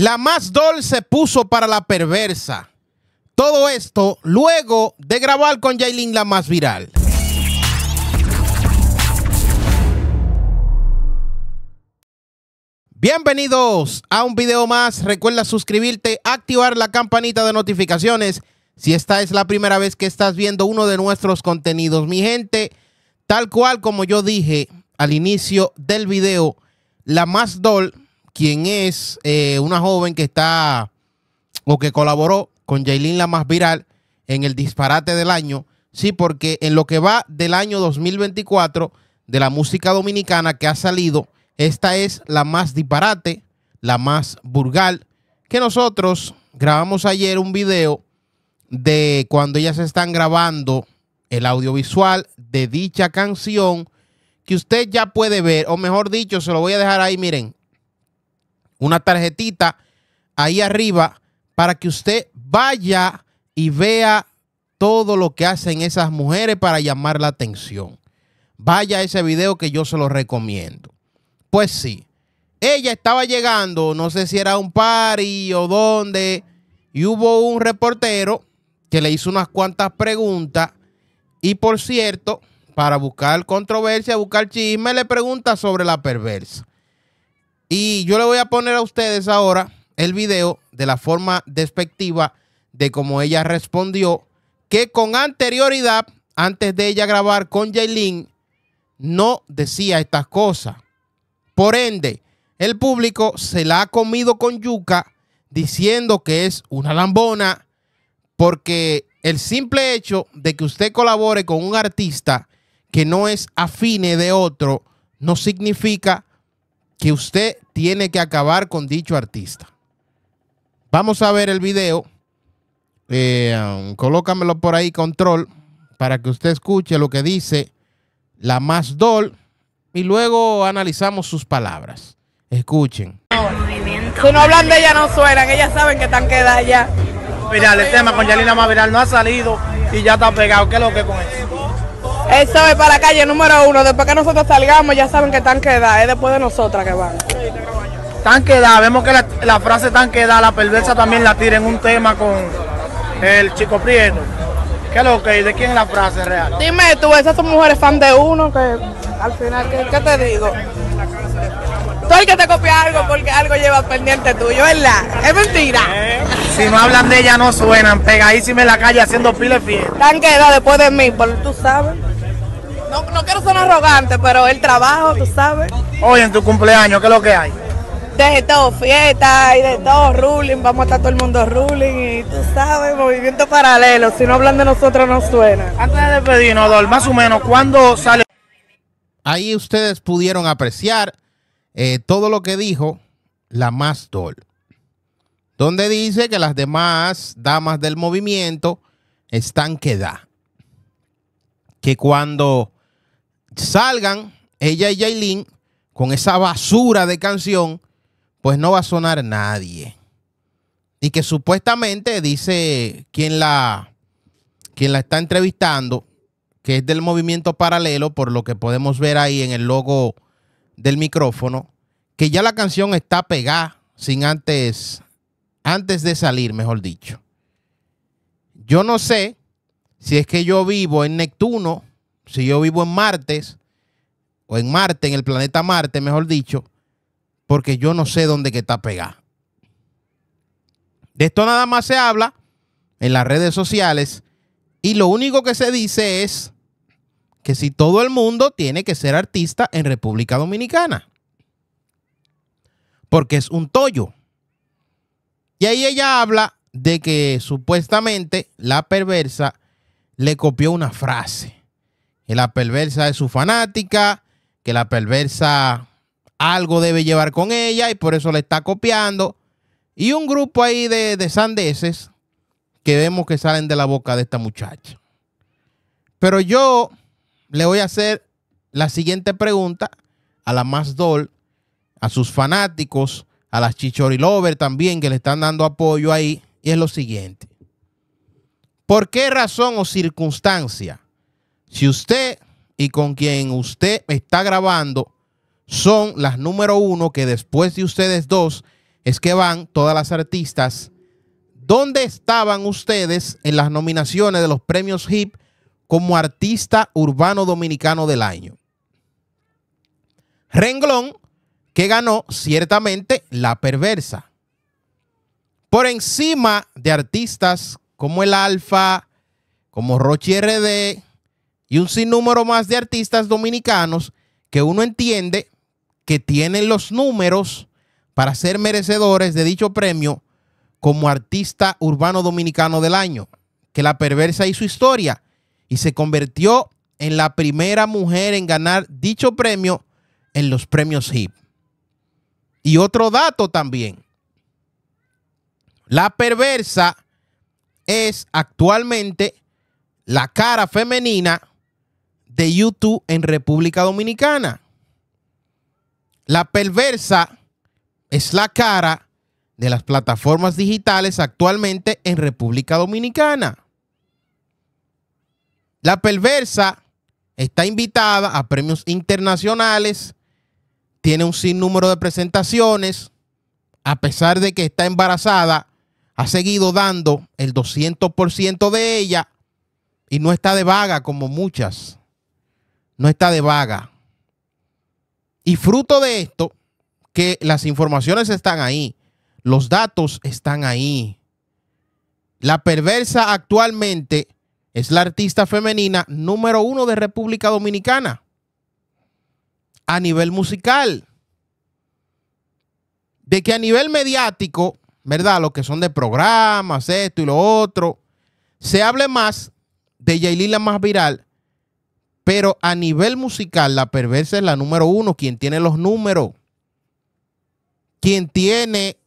La más se puso para la perversa. Todo esto luego de grabar con Jailin la más viral. Bienvenidos a un video más. Recuerda suscribirte, activar la campanita de notificaciones. Si esta es la primera vez que estás viendo uno de nuestros contenidos, mi gente, tal cual como yo dije al inicio del video, la más dol quien es eh, una joven que está o que colaboró con Jailin la más viral en el disparate del año. Sí, porque en lo que va del año 2024 de la música dominicana que ha salido, esta es la más disparate, la más burgal. que nosotros grabamos ayer un video de cuando ellas están grabando el audiovisual de dicha canción que usted ya puede ver, o mejor dicho, se lo voy a dejar ahí, miren, una tarjetita ahí arriba para que usted vaya y vea todo lo que hacen esas mujeres para llamar la atención. Vaya a ese video que yo se lo recomiendo. Pues sí, ella estaba llegando, no sé si era un party o dónde, y hubo un reportero que le hizo unas cuantas preguntas. Y por cierto, para buscar controversia, buscar chisme, le pregunta sobre la perversa. Y yo le voy a poner a ustedes ahora el video de la forma despectiva de cómo ella respondió que con anterioridad, antes de ella grabar con Jaylin, no decía estas cosas. Por ende, el público se la ha comido con yuca diciendo que es una lambona porque el simple hecho de que usted colabore con un artista que no es afine de otro no significa que usted tiene que acabar con dicho artista. Vamos a ver el video. Eh, um, colócamelo por ahí, control, para que usted escuche lo que dice la más dol y luego analizamos sus palabras. Escuchen. Si no hablan de ella, no suenan. Ellas saben que están quedadas ya. mira el tema con Yalina Maveral no ha salido y ya está pegado. ¿Qué es lo que con eso? Eso es para la calle número uno. Después que nosotros salgamos, ya saben que están queda. Es después de nosotras que van. Tan queda. Vemos que la, frase tan queda. la perversa también la tira en un tema con el chico Prieto. ¿Qué es lo que ¿De quién es la frase real? Dime tú, esas son mujeres fan de uno que al final, ¿qué, te digo? Tú que te copia algo porque algo lleva pendiente tuyo, ¿verdad? Es mentira. Si no hablan de ella, no suenan. Pegadísima en la calle haciendo pile fiel. Tan queda después de mí, porque tú sabes. No, quiero sonar arrogante, pero el trabajo, tú sabes. Oye, en tu cumpleaños, ¿qué es lo que hay? de todo, fiesta y de todo, ruling, vamos a estar todo el mundo ruling y tú sabes, movimiento paralelo, si no hablan de nosotros no suena. Antes de despedirnos, Dol, más o menos, ¿cuándo sale? Ahí ustedes pudieron apreciar eh, todo lo que dijo la más Dol, donde dice que las demás damas del movimiento están que da, que cuando salgan ella y Yailin con esa basura de canción, pues no va a sonar nadie. Y que supuestamente dice quien la, quien la está entrevistando, que es del movimiento paralelo, por lo que podemos ver ahí en el logo del micrófono, que ya la canción está pegada sin antes, antes de salir, mejor dicho. Yo no sé si es que yo vivo en Neptuno si yo vivo en martes, o en Marte, en el planeta Marte, mejor dicho, porque yo no sé dónde que está pegada. De esto nada más se habla en las redes sociales y lo único que se dice es que si todo el mundo tiene que ser artista en República Dominicana, porque es un tollo. Y ahí ella habla de que supuestamente la perversa le copió una frase que la perversa es su fanática, que la perversa algo debe llevar con ella y por eso le está copiando. Y un grupo ahí de, sandeces que vemos que salen de la boca de esta muchacha. Pero yo le voy a hacer la siguiente pregunta a la más doll, a sus fanáticos, a las chichorilover también que le están dando apoyo ahí, y es lo siguiente. ¿Por qué razón o circunstancia si usted y con quien usted está grabando son las número uno, que después de ustedes dos es que van todas las artistas. ¿Dónde estaban ustedes en las nominaciones de los premios HIP como artista urbano dominicano del año? Renglón que ganó ciertamente La Perversa. Por encima de artistas como El Alfa, como Rochi RD, y un sinnúmero más de artistas dominicanos que uno entiende que tienen los números para ser merecedores de dicho premio como artista urbano dominicano del año, que la perversa hizo historia y se convirtió en la primera mujer en ganar dicho premio en los premios HIP. Y otro dato también, la perversa es actualmente la cara femenina de YouTube en República Dominicana. La perversa es la cara de las plataformas digitales actualmente en República Dominicana. La perversa está invitada a premios internacionales, tiene un sinnúmero de presentaciones, a pesar de que está embarazada, ha seguido dando el 200% de ella y no está de vaga como muchas no está de vaga. Y fruto de esto, que las informaciones están ahí, los datos están ahí. La perversa actualmente es la artista femenina número uno de República Dominicana a nivel musical. De que a nivel mediático, ¿verdad? lo que son de programas, esto y lo otro, se hable más de Yailila más viral pero a nivel musical, la perversa es la número uno, quien tiene los números, quien tiene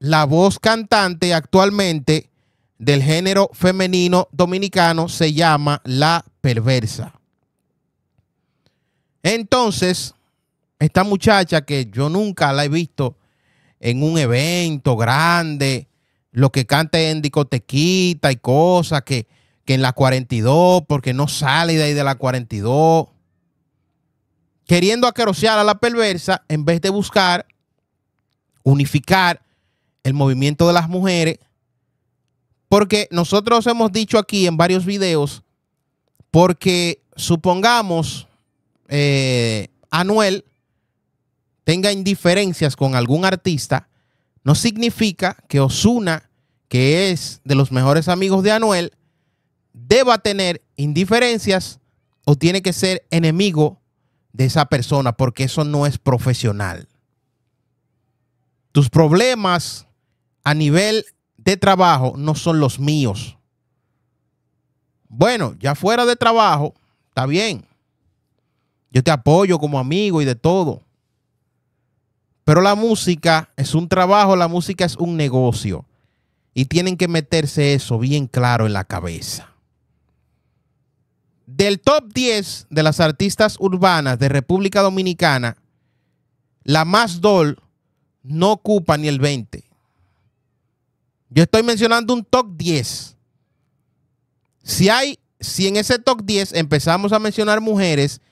la voz cantante actualmente del género femenino dominicano se llama la perversa. Entonces, esta muchacha que yo nunca la he visto en un evento grande, lo que canta en discotequita y cosas que que en la 42, porque no sale de ahí de la 42. Queriendo aquerosear a la perversa en vez de buscar unificar el movimiento de las mujeres. Porque nosotros hemos dicho aquí en varios videos, porque supongamos eh, Anuel tenga indiferencias con algún artista, no significa que Osuna, que es de los mejores amigos de Anuel, deba tener indiferencias o tiene que ser enemigo de esa persona porque eso no es profesional. Tus problemas a nivel de trabajo no son los míos. Bueno, ya fuera de trabajo, está bien. Yo te apoyo como amigo y de todo. Pero la música es un trabajo, la música es un negocio. Y tienen que meterse eso bien claro en la cabeza. Del top 10 de las artistas urbanas de República Dominicana, la más doll no ocupa ni el 20. Yo estoy mencionando un top 10. Si hay, si en ese top 10 empezamos a mencionar mujeres,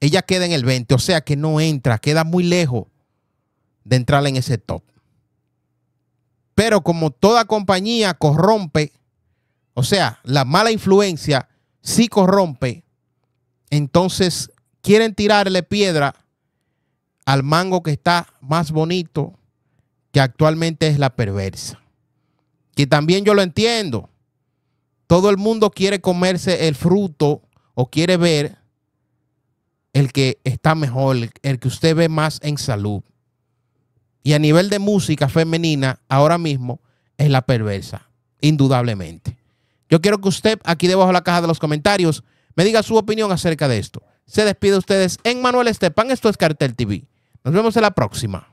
ella queda en el 20, o sea que no entra, queda muy lejos de entrar en ese top. Pero como toda compañía corrompe, o sea, la mala influencia si corrompe, entonces quieren tirarle piedra al mango que está más bonito, que actualmente es la perversa. Que también yo lo entiendo. Todo el mundo quiere comerse el fruto o quiere ver el que está mejor, el que usted ve más en salud. Y a nivel de música femenina, ahora mismo es la perversa, indudablemente. Yo quiero que usted, aquí debajo de la caja de los comentarios, me diga su opinión acerca de esto. Se despide ustedes en Manuel Estepan. Esto es Cartel TV. Nos vemos en la próxima.